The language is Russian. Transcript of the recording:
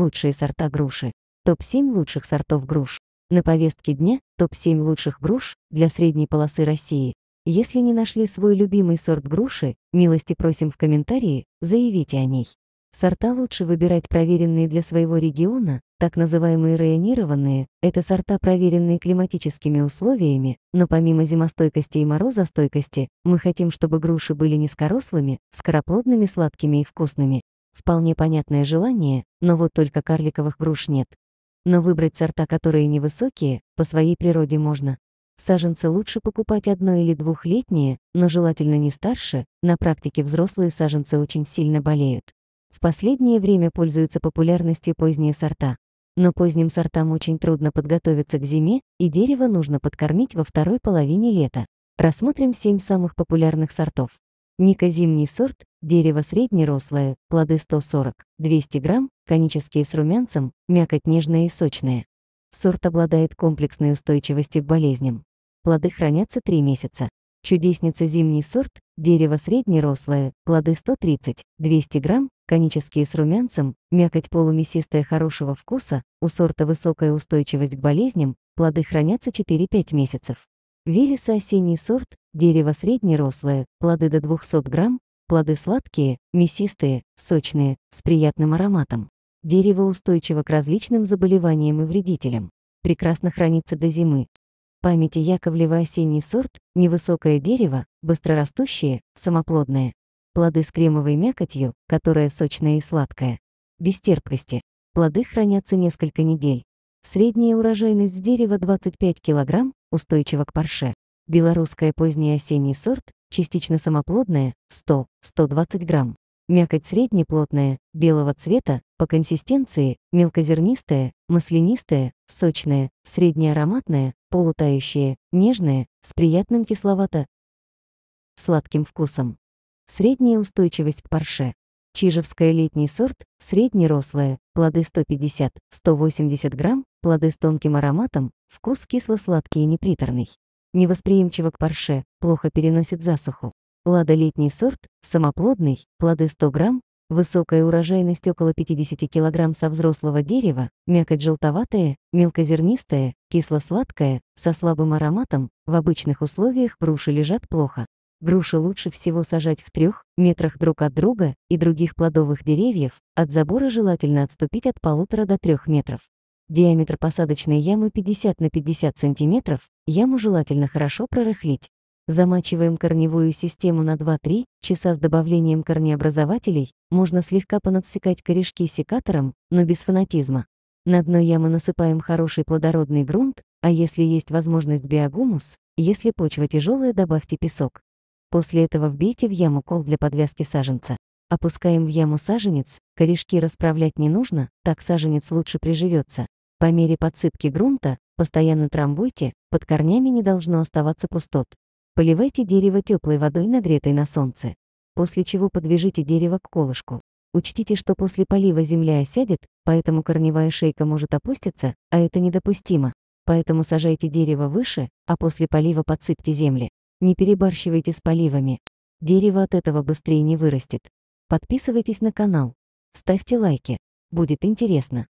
Лучшие сорта груши. Топ-7 лучших сортов груш. На повестке дня топ-7 лучших груш для средней полосы России. Если не нашли свой любимый сорт груши, милости просим в комментарии, заявите о ней. Сорта лучше выбирать проверенные для своего региона, так называемые районированные, это сорта, проверенные климатическими условиями, но помимо зимостойкости и морозостойкости, мы хотим, чтобы груши были низкорослыми, скороплодными, сладкими и вкусными. Вполне понятное желание, но вот только карликовых груш нет. Но выбрать сорта, которые невысокие, по своей природе можно. Саженцы лучше покупать одно- или двухлетние, но желательно не старше, на практике взрослые саженцы очень сильно болеют. В последнее время пользуются популярностью поздние сорта. Но поздним сортам очень трудно подготовиться к зиме, и дерево нужно подкормить во второй половине лета. Рассмотрим 7 самых популярных сортов. Ника зимний сорт, дерево среднерослое, плоды 140-200 грамм, конические с румянцем, мякоть нежная и сочная. Сорт обладает комплексной устойчивостью к болезням. Плоды хранятся 3 месяца. Чудесница зимний сорт, дерево среднерослое, плоды 130-200 грамм, конические с румянцем, мякоть полумясистая хорошего вкуса, у сорта высокая устойчивость к болезням, плоды хранятся 4-5 месяцев. Велеса осенний сорт, Дерево среднерослое, плоды до 200 грамм, плоды сладкие, мясистые, сочные, с приятным ароматом. Дерево устойчиво к различным заболеваниям и вредителям. Прекрасно хранится до зимы. В памяти Яковлева осенний сорт, невысокое дерево, быстрорастущее, самоплодное. Плоды с кремовой мякотью, которая сочная и сладкая. Без терпкости. Плоды хранятся несколько недель. Средняя урожайность дерева 25 кг, устойчива к парше. Белорусская поздний осенний сорт, частично самоплодная, 100-120 грамм. Мякоть среднеплотная, белого цвета, по консистенции, мелкозернистая, маслянистая, сочная, среднеароматная, полутающая, нежная, с приятным кисловато сладким вкусом. Средняя устойчивость к парше. Чижевская летний сорт, среднерослая, плоды 150-180 грамм, плоды с тонким ароматом, вкус кисло-сладкий и неприторный невосприимчива к парше, плохо переносит засуху. Лада летний сорт, самоплодный, плоды 100 грамм, высокая урожайность около 50 кг со взрослого дерева, мякоть желтоватая, мелкозернистая, кисло-сладкая, со слабым ароматом, в обычных условиях груши лежат плохо. Груши лучше всего сажать в трех метрах друг от друга и других плодовых деревьев, от забора желательно отступить от полутора до трех метров. Диаметр посадочной ямы 50 на 50 см, яму желательно хорошо прорыхлить. Замачиваем корневую систему на 2-3 часа с добавлением корнеобразователей, можно слегка понадсекать корешки секатором, но без фанатизма. На дно ямы насыпаем хороший плодородный грунт, а если есть возможность биогумус, если почва тяжелая, добавьте песок. После этого вбейте в яму кол для подвязки саженца. Опускаем в яму саженец, корешки расправлять не нужно, так саженец лучше приживется. По мере подсыпки грунта, постоянно трамбуйте, под корнями не должно оставаться пустот. Поливайте дерево теплой водой, нагретой на солнце. После чего подвяжите дерево к колышку. Учтите, что после полива земля осядет, поэтому корневая шейка может опуститься, а это недопустимо. Поэтому сажайте дерево выше, а после полива подсыпьте земли. Не перебарщивайте с поливами. Дерево от этого быстрее не вырастет. Подписывайтесь на канал. Ставьте лайки. Будет интересно.